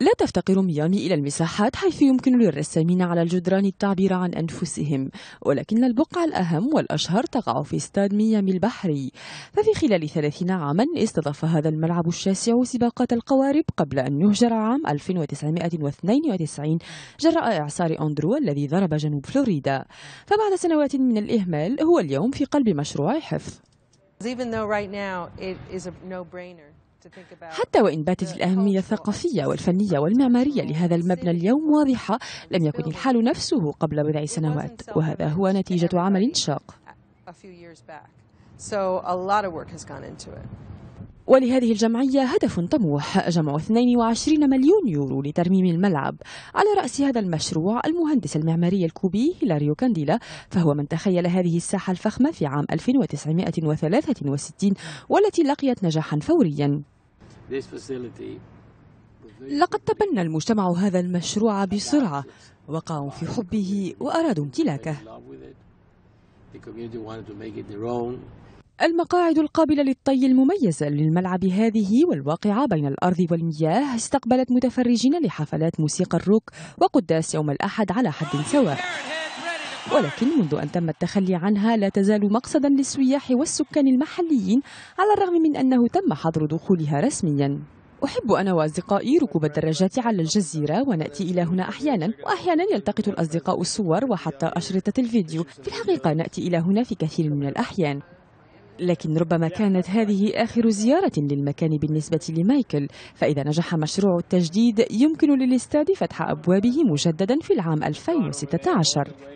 لا تفتقر ميامي إلى المساحات حيث يمكن للرسامين على الجدران التعبير عن أنفسهم ولكن البقعة الأهم والأشهر تقع في استاد ميامي البحري ففي خلال ثلاثين عاما استضاف هذا الملعب الشاسع سباقات القوارب قبل أن يهجر عام 1992 جراء إعصار أندرو الذي ضرب جنوب فلوريدا فبعد سنوات من الإهمال هو اليوم في قلب مشروع حفظ حتى وإن باتت الأهمية الثقافية والفنية والمعمارية لهذا المبنى اليوم واضحة لم يكن الحال نفسه قبل بضع سنوات وهذا هو نتيجة عمل شاق. ولهذه الجمعية هدف طموح جمع 22 مليون يورو لترميم الملعب على رأس هذا المشروع المهندس المعماري الكوبي هيلاريو كانديلا فهو من تخيل هذه الساحة الفخمة في عام 1963 والتي لقيت نجاحا فوريا لقد تبنى المجتمع هذا المشروع بسرعة وقعوا في حبه وأرادوا امتلاكه المقاعد القابلة للطي المميزة للملعب هذه والواقعة بين الأرض والمياه استقبلت متفرجين لحفلات موسيقى الروك وقداس يوم الأحد على حد سواء ولكن منذ أن تم التخلي عنها لا تزال مقصدا للسياح والسكان المحليين على الرغم من أنه تم حظر دخولها رسميا أحب أنا وأصدقائي ركوب الدراجات على الجزيرة ونأتي إلى هنا أحيانا وأحيانا يلتقط الأصدقاء الصور وحتى أشرطة الفيديو في الحقيقة نأتي إلى هنا في كثير من الأحيان لكن ربما كانت هذه آخر زيارة للمكان بالنسبة لمايكل فإذا نجح مشروع التجديد يمكن للاستاد فتح أبوابه مجددا في العام 2016